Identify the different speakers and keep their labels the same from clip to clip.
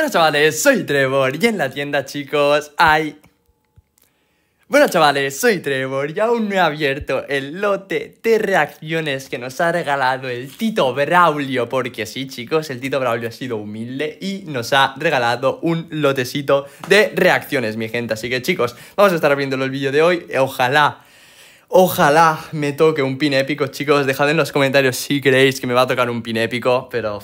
Speaker 1: Bueno chavales, soy Trevor y en la tienda chicos hay... Bueno chavales, soy Trevor y aún me he abierto el lote de reacciones que nos ha regalado el Tito Braulio Porque sí chicos, el Tito Braulio ha sido humilde y nos ha regalado un lotecito de reacciones mi gente Así que chicos, vamos a estar abriéndolo el vídeo de hoy, ojalá Ojalá me toque un pin épico, chicos. Dejad en los comentarios si creéis que me va a tocar un pin épico, pero...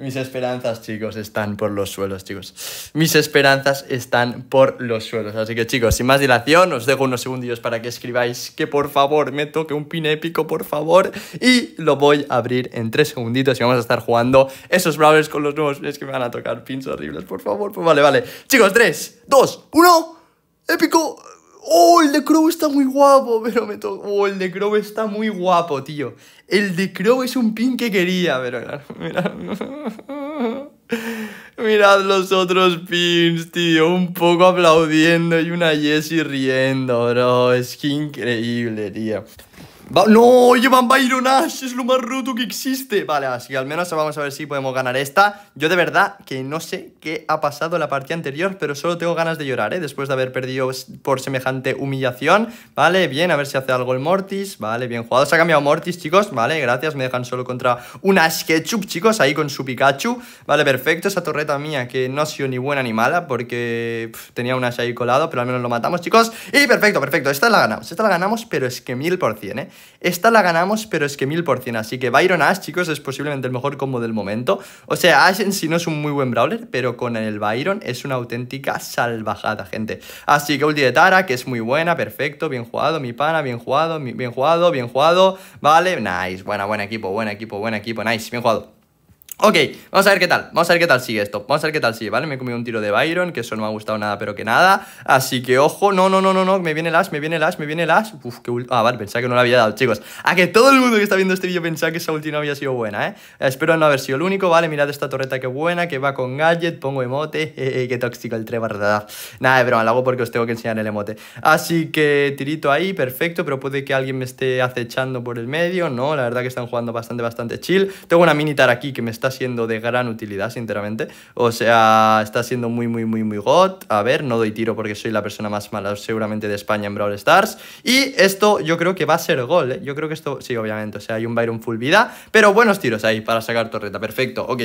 Speaker 1: Mis esperanzas, chicos, están por los suelos, chicos. Mis esperanzas están por los suelos. Así que, chicos, sin más dilación, os dejo unos segundillos para que escribáis que por favor me toque un pin épico, por favor. Y lo voy a abrir en tres segunditos y vamos a estar jugando esos Brawlers con los nuevos pins que me van a tocar. Pins horribles, por favor. Pues vale, vale. Chicos, tres, dos, uno. Épico. ¡Oh, el de Crow está muy guapo! Pero me tocó... ¡Oh, el de Crow está muy guapo, tío! El de Crow es un pin que quería, pero... Mirad, mirad los otros pins, tío. Un poco aplaudiendo y una Jessie riendo, bro. Es que increíble, tío no, llevan Byron Ash, es lo más roto que existe Vale, así que al menos vamos a ver si podemos ganar esta Yo de verdad que no sé qué ha pasado en la partida anterior Pero solo tengo ganas de llorar, ¿eh? Después de haber perdido por semejante humillación Vale, bien, a ver si hace algo el Mortis Vale, bien jugado, se ha cambiado Mortis, chicos Vale, gracias, me dejan solo contra un Ash Ketchup, chicos Ahí con su Pikachu Vale, perfecto, esa torreta mía que no ha sido ni buena ni mala Porque tenía un Ash ahí colado Pero al menos lo matamos, chicos Y perfecto, perfecto, esta la ganamos Esta la ganamos, pero es que mil por cien, ¿eh? Esta la ganamos, pero es que mil por Así que Byron Ash, chicos, es posiblemente el mejor combo del momento. O sea, Ash en sí no es un muy buen brawler, pero con el Byron es una auténtica salvajada, gente. Así que ulti de Tara, que es muy buena, perfecto, bien jugado, mi pana, bien jugado, bien jugado, bien jugado. Vale, nice, buena, buen equipo, buen equipo, buen equipo, nice, bien jugado. Ok, vamos a ver qué tal, vamos a ver qué tal sigue esto Vamos a ver qué tal sigue, ¿vale? Me he comido un tiro de Byron Que eso no me ha gustado nada, pero que nada Así que ojo, no, no, no, no, no, me viene el as Me viene el as, me viene el as, uf, qué Ah, vale, pensaba que no lo había dado, chicos A que todo el mundo que está viendo este vídeo pensaba que esa última había sido buena, ¿eh? Espero no haber sido el único, ¿vale? Mirad esta torreta Qué buena Que va con gadget, pongo emote eh, Qué tóxico el Trevor, Nada, de broma, lo hago porque os tengo que enseñar el emote Así que tirito ahí, perfecto Pero puede que alguien me esté acechando por el medio No, la verdad que están jugando bastante, bastante chill Tengo una mini aquí que me está siendo de gran utilidad, sinceramente. O sea, está siendo muy, muy, muy, muy god. A ver, no doy tiro porque soy la persona más mala seguramente de España en Brawl Stars. Y esto yo creo que va a ser gol, ¿eh? Yo creo que esto, sí, obviamente. O sea, hay un Byron full vida, pero buenos tiros ahí para sacar torreta. Perfecto, ok.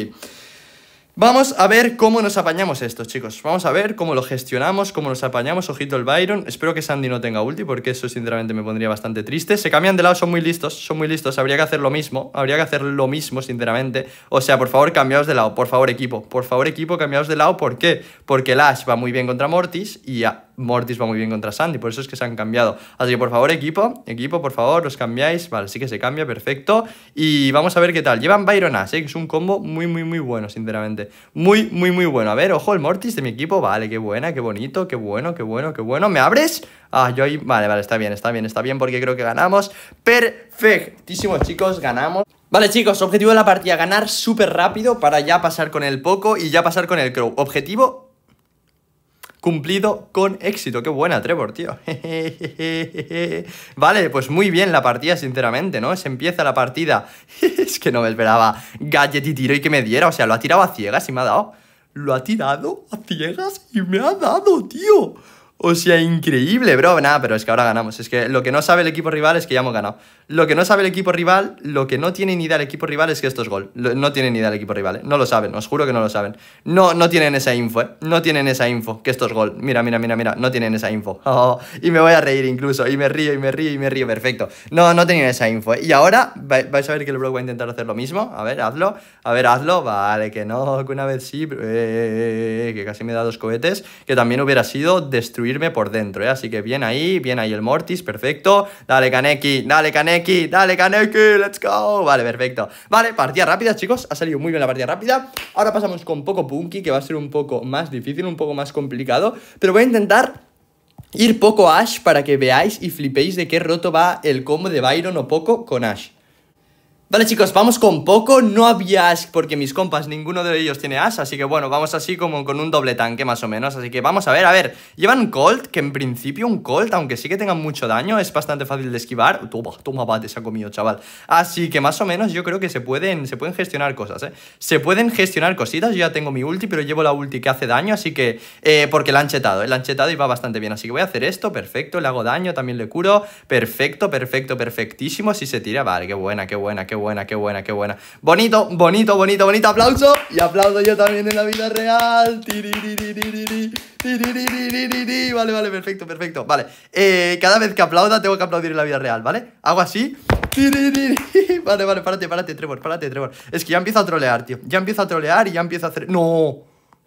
Speaker 1: Vamos a ver cómo nos apañamos estos, chicos. Vamos a ver cómo lo gestionamos, cómo nos apañamos. Ojito el Byron. Espero que Sandy no tenga ulti, porque eso sinceramente me pondría bastante triste. Se cambian de lado, son muy listos, son muy listos. Habría que hacer lo mismo, habría que hacer lo mismo, sinceramente. O sea, por favor, cambiaos de lado, por favor, equipo. Por favor, equipo, cambiaos de lado. ¿Por qué? Porque Lash va muy bien contra Mortis y ya Mortis va muy bien contra Sandy, por eso es que se han cambiado. Así que por favor, equipo, equipo, por favor, Los cambiáis. Vale, sí que se cambia, perfecto. Y vamos a ver qué tal. Llevan Byron Ash, ¿eh? es un combo muy, muy, muy bueno, sinceramente. Muy, muy, muy bueno. A ver, ojo, el Mortis de mi equipo. Vale, qué buena, qué bonito, qué bueno, qué bueno, qué bueno. ¿Me abres? Ah, yo ahí... Vale, vale, está bien, está bien, está bien, porque creo que ganamos. Perfectísimo, chicos, ganamos. Vale chicos, objetivo de la partida, ganar súper rápido para ya pasar con el Poco y ya pasar con el Crow. Objetivo cumplido con éxito. Qué buena, Trevor, tío. vale, pues muy bien la partida, sinceramente, ¿no? Se empieza la partida. es que no me esperaba gadget y tiro y que me diera. O sea, lo ha tirado a ciegas y me ha dado. Lo ha tirado a ciegas y me ha dado, tío. O sea, increíble, bro. Nada, pero es que ahora ganamos. Es que lo que no sabe el equipo rival es que ya hemos ganado. Lo que no sabe el equipo rival, lo que no tiene ni idea el equipo rival es que esto es gol. no tienen ni idea el equipo rival, ¿eh? No lo saben, os juro que no lo saben. No, no tienen esa info, ¿eh? No tienen esa info, que esto es gol. Mira, mira, mira, mira, no tienen esa info. y me voy a reír incluso. Y me río, y me río, y me río. Perfecto. No, no tenían esa info, ¿eh? Y ahora vais a ver que el bro va a intentar hacer lo mismo. A ver, hazlo. A ver, hazlo. Vale, que no, que una vez sí. Eh, que casi me da dos cohetes. Que también hubiera sido destruir Irme por dentro, ¿eh? Así que bien ahí, bien ahí el Mortis, perfecto. Dale, Kaneki, dale, Kaneki, dale, Kaneki, let's go. Vale, perfecto. Vale, partida rápida, chicos. Ha salido muy bien la partida rápida. Ahora pasamos con poco Punky, que va a ser un poco más difícil, un poco más complicado. Pero voy a intentar ir poco Ash para que veáis y flipéis de qué roto va el combo de Byron o poco con Ash. Vale chicos, vamos con poco, no había Ash porque mis compas, ninguno de ellos tiene Ash Así que bueno, vamos así como con un doble tanque más o menos Así que vamos a ver, a ver, llevan Colt, que en principio un Colt, aunque sí que tengan mucho daño Es bastante fácil de esquivar, toma, toma bate, se ha comido chaval Así que más o menos yo creo que se pueden, se pueden gestionar cosas, eh Se pueden gestionar cositas, yo ya tengo mi ulti, pero llevo la ulti que hace daño Así que, eh, porque la han chetado, eh, la han chetado y va bastante bien Así que voy a hacer esto, perfecto, le hago daño, también le curo Perfecto, perfecto, perfectísimo, si se tira, vale, qué buena, qué buena, qué qué buena, qué buena, qué buena. Bonito, bonito, bonito, bonito. Aplauso. Y aplaudo yo también en la vida real. Vale, vale, perfecto, perfecto. Vale. Eh, cada vez que aplauda, tengo que aplaudir en la vida real, ¿vale? Hago así. Vale, vale, párate, párate, Trevor, párate, Trevor. Es que ya empiezo a trolear, tío. Ya empiezo a trolear y ya empiezo a hacer. ¡No!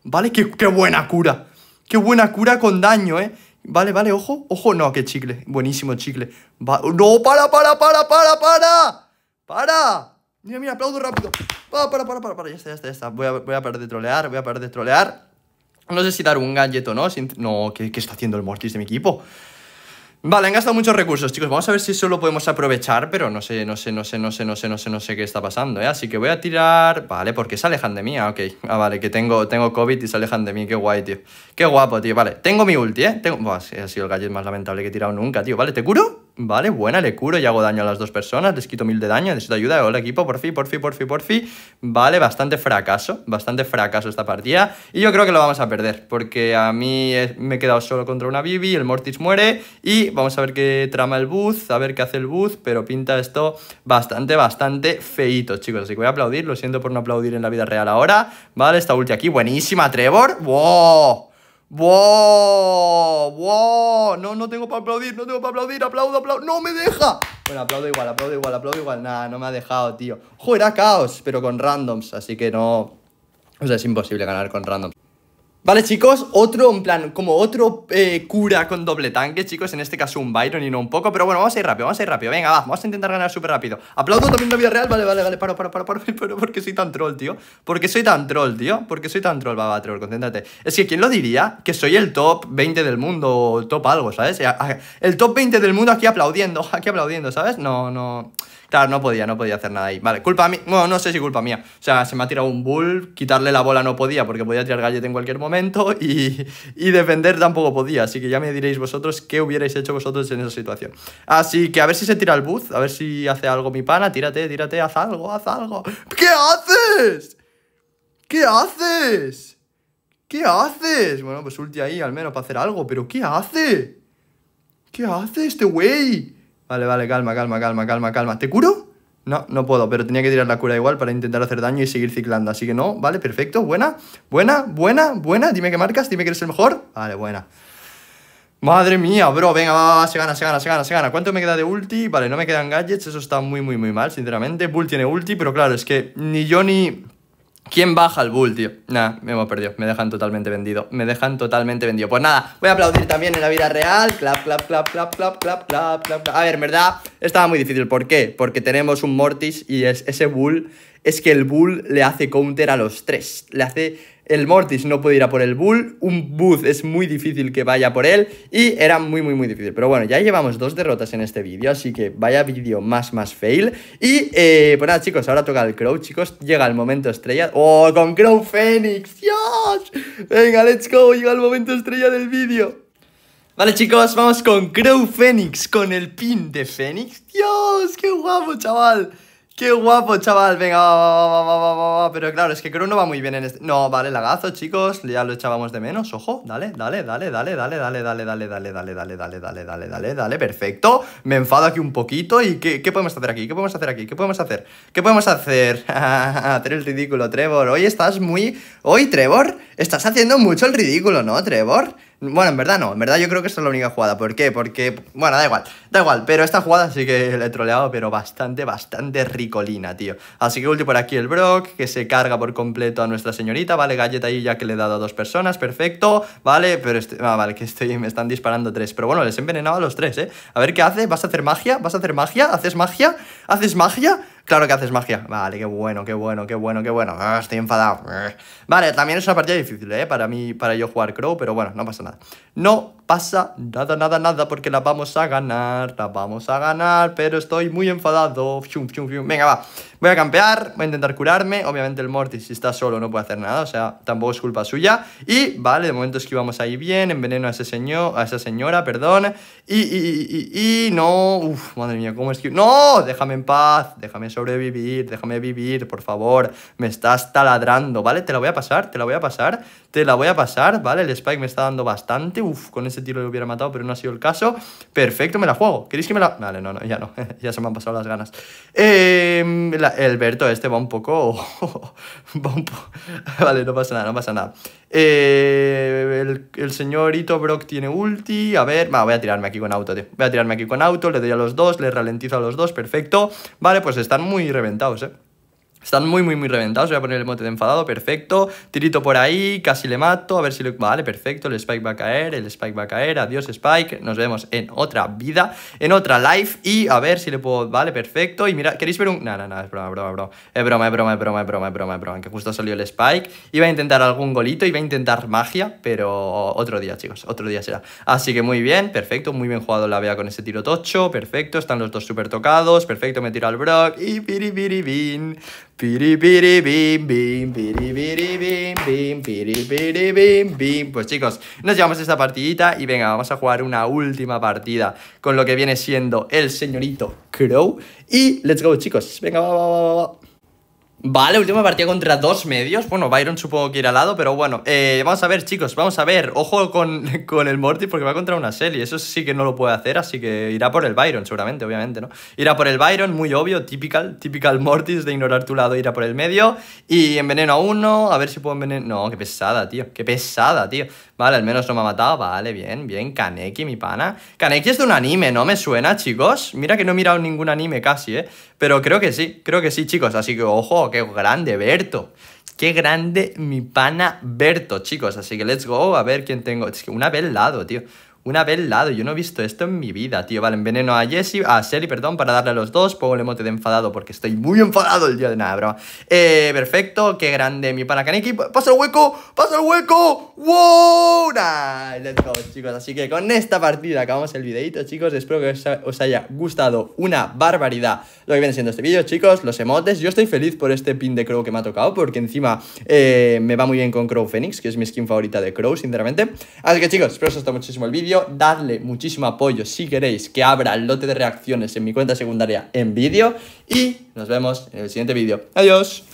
Speaker 1: Vale, qué, qué buena cura. Qué buena cura con daño, eh. Vale, vale, ojo, ojo, no, qué chicle, buenísimo chicle. no, para, para, para, para, para. ¡Para! Mira, mira, aplaudo rápido. Para, para, para, para, Ya está, ya está, ya está. Voy a, voy parar de trolear, voy a parar de trolear. No sé si dar un gadget o no. No, ¿qué, está haciendo el Mortis de mi equipo? Vale, han gastado muchos recursos, chicos. Vamos a ver si eso lo podemos aprovechar, pero no sé, no sé, no sé, no sé, no sé, no sé, no sé qué está pasando, ¿eh? Así que voy a tirar... Vale, porque se alejan de mí, ah, ok. Ah, vale, que tengo, tengo COVID y se alejan de mí, qué guay, tío. Qué guapo, tío, vale. Tengo mi ulti, ¿eh? Tengo... ha sido el gadget más lamentable que he tirado nunca, tío. Vale, ¿te curo? Vale, buena, le curo y hago daño a las dos personas, les quito mil de daño, necesito ayuda, hola equipo, por fin, por fin, por fin, por fin. Vale, bastante fracaso, bastante fracaso esta partida. Y yo creo que lo vamos a perder, porque a mí me he quedado solo contra una Bibi, el Mortis muere y vamos a ver qué trama el Buzz, a ver qué hace el Buzz, pero pinta esto bastante, bastante feito, chicos. Así que voy a aplaudir, lo siento por no aplaudir en la vida real ahora. Vale, esta ulti aquí, buenísima, Trevor. ¡Wow! ¡Wow! ¡Wow! No, no tengo para aplaudir, no tengo para aplaudir, aplaudo, aplaudo, no me deja. Bueno, aplaudo igual, aplaudo igual, aplaudo igual. Nada, no me ha dejado, tío. Joder, era caos, pero con randoms, así que no. O sea, es imposible ganar con randoms. Vale, chicos, otro, en plan, como otro eh, cura con doble tanque, chicos. En este caso un Byron y no un poco. Pero bueno, vamos a ir rápido, vamos a ir rápido. Venga, va, vamos a intentar ganar súper rápido. Aplaudo también la vida real. Vale, vale, vale, paro, paro, paro, paro. Pero porque soy tan troll, tío. Porque soy tan troll, tío. Porque soy tan troll, va, va, troll, concéntrate. Es que, ¿quién lo diría? Que soy el top 20 del mundo o top algo, ¿sabes? Eh, el top 20 del mundo aquí aplaudiendo, aquí aplaudiendo, ¿sabes? No, no. Claro, no podía, no podía hacer nada ahí. Vale, culpa mí No, no sé si culpa mía. O sea, se me ha tirado un bull, quitarle la bola no podía porque podía tirar galleta en cualquier momento y, y defender tampoco podía. Así que ya me diréis vosotros qué hubierais hecho vosotros en esa situación. Así que a ver si se tira el bull a ver si hace algo mi pana. Tírate, tírate, haz algo, haz algo. ¿Qué haces? ¿Qué haces? ¿Qué haces? Bueno, pues ulti ahí al menos para hacer algo, pero ¿qué hace? ¿Qué hace este güey? Vale, vale, calma, calma, calma, calma, calma. ¿Te curo? No, no puedo, pero tenía que tirar la cura igual para intentar hacer daño y seguir ciclando. Así que no, vale, perfecto, buena, buena, buena, buena. Dime qué marcas, dime que eres el mejor. Vale, buena. Madre mía, bro, venga, va, va, se gana, se gana, se gana, se gana. ¿Cuánto me queda de ulti? Vale, no me quedan gadgets, eso está muy, muy, muy mal, sinceramente. Bull tiene ulti, pero claro, es que ni yo ni... ¿Quién baja el bull, tío? Nah, me hemos perdido. Me dejan totalmente vendido. Me dejan totalmente vendido. Pues nada, voy a aplaudir también en la vida real. Clap, clap, clap, clap, clap, clap, clap, clap. A ver, verdad, estaba muy difícil. ¿Por qué? Porque tenemos un Mortis y ese bull. Es que el bull le hace counter a los tres. Le hace el Mortis no puede ir a por el Bull, un Booth es muy difícil que vaya por él y era muy muy muy difícil. Pero bueno, ya llevamos dos derrotas en este vídeo, así que vaya vídeo más más fail. Y eh, pues nada chicos, ahora toca el Crow, chicos, llega el momento estrella. ¡Oh, con Crow Phoenix! ¡Dios! Venga, let's go, llega el momento estrella del vídeo. Vale chicos, vamos con Crow Phoenix, con el pin de Phoenix. ¡Dios, qué guapo chaval! ¡Qué guapo, chaval! Venga, va, va, va, va, Pero claro, es que Crono no va muy bien en este... No, vale, lagazo, chicos. Ya lo echábamos de menos. Ojo, dale, dale, dale, dale, dale, dale, dale, dale, dale, dale, dale, dale, dale, dale, dale, dale. Perfecto. Me enfado aquí un poquito. ¿Y qué, qué podemos hacer aquí? ¿Qué podemos hacer aquí? ¿Qué podemos hacer? ¿Qué podemos hacer? Hacer el ridículo, Trevor. Hoy estás muy... Hoy, Trevor, estás haciendo mucho el ridículo, ¿no, Trevor? Bueno, en verdad no, en verdad yo creo que esta es la única jugada. ¿Por qué? Porque, bueno, da igual, da igual, pero esta jugada sí que le he troleado, pero bastante, bastante ricolina, tío. Así que ulti por aquí el Brock, que se carga por completo a nuestra señorita, vale, galleta ahí ya que le he dado a dos personas, perfecto, vale, pero este, ah, vale, que estoy, me están disparando tres, pero bueno, les he envenenado a los tres, ¿eh? A ver qué hace, ¿vas a hacer magia? ¿Vas a hacer magia? ¿Haces magia? ¿Haces magia? Claro que haces magia. Vale, qué bueno, qué bueno, qué bueno, qué bueno. Ah, estoy enfadado. Vale, también es una partida difícil, ¿eh? Para mí, para yo jugar Crow, pero bueno, no pasa nada. No pasa nada, nada, nada, porque la vamos a ganar, la vamos a ganar, pero estoy muy enfadado. Venga, va, voy a campear, voy a intentar curarme. Obviamente el Mortis, si está solo, no puede hacer nada, o sea, tampoco es culpa suya. Y, vale, de momento esquivamos ahí bien, enveneno a, ese señor, a esa señora, perdón. Y, y, y, y, no, uff, madre mía, cómo que ¡No! Déjame en paz, déjame sobrevivir, déjame vivir, por favor. Me estás taladrando, ¿vale? Te la voy a pasar, te la voy a pasar, te la voy a pasar, ¿vale? El Spike me está dando bastante, uff, con ese ese tiro le hubiera matado, pero no ha sido el caso. Perfecto, me la juego. ¿Queréis que me la...? Vale, no, no, ya no. ya se me han pasado las ganas. Eh, este va un poco... va un vale, no pasa nada, no pasa nada. Eh, el, señorito Brock tiene ulti. A ver, va, voy a tirarme aquí con auto, tío. Voy a tirarme aquí con auto, le doy a los dos, le ralentizo a los dos, perfecto. Vale, pues están muy reventados, eh. Están muy, muy, muy reventados. Voy a poner el mote de enfadado, perfecto. Tirito por ahí, casi le mato. A ver si lo... Vale, perfecto. El Spike va a caer, el Spike va a caer. Adiós, Spike. Nos vemos en otra vida, en otra live. Y a ver si le puedo... Vale, perfecto. Y mira, ¿queréis ver un...? No, no, no, es broma, broma, Es broma, es broma, es broma, es broma, es broma, Que justo salió el Spike. Iba a intentar algún golito, iba a intentar magia, pero otro día, chicos. Otro día será. Así que muy bien, perfecto. Muy bien jugado la vea con ese tiro tocho. Perfecto, están los dos súper tocados. Perfecto, me tiro al Brock. Y piripiripin. Pues chicos, nos llevamos esta partidita y venga, vamos a jugar una última partida con lo que viene siendo el señorito Crow. Y let's go, chicos. Venga, vamos, va, va, va. Vale, última partida contra dos medios. Bueno, Byron supongo que irá al lado, pero bueno. Eh, vamos a ver, chicos, vamos a ver. Ojo con, con el Mortis porque va contra una serie Eso sí que no lo puede hacer, así que irá por el Byron, seguramente, obviamente, ¿no? Irá por el Byron, muy obvio, typical, typical Mortis de ignorar tu lado, irá por el medio. Y enveneno a uno, a ver si puedo envenenar. No, qué pesada, tío, qué pesada, tío. Vale, al menos no me ha matado. Vale, bien, bien. Kaneki, mi pana. Kaneki es de un anime, ¿no? Me suena, chicos. Mira que no he mirado ningún anime casi, ¿eh? Pero creo que sí, creo que sí, chicos. Así que ojo, qué grande, Berto. Qué grande mi pana Berto, chicos. Así que let's go a ver quién tengo. Es que una vez lado, tío. Una vez lado, yo no he visto esto en mi vida, tío. Vale, enveneno a Jesse, a Sally, perdón, para darle a los dos. Pongo el emote de enfadado porque estoy muy enfadado el día de nada, bro. Eh, perfecto, qué grande mi pana ¡Pasa el hueco! ¡Pasa el hueco! ¡Wow! Nah, let's go, chicos. Así que con esta partida acabamos el videito, chicos. Espero que os haya gustado una barbaridad lo que viene siendo este vídeo, chicos. Los emotes. Yo estoy feliz por este pin de Crow que me ha tocado porque encima eh, me va muy bien con Crow Phoenix, que es mi skin favorita de Crow, sinceramente. Así que, chicos, espero que os haya gustado muchísimo el vídeo dadle muchísimo apoyo si queréis que abra el lote de reacciones en mi cuenta secundaria en vídeo y nos vemos en el siguiente vídeo. Adiós.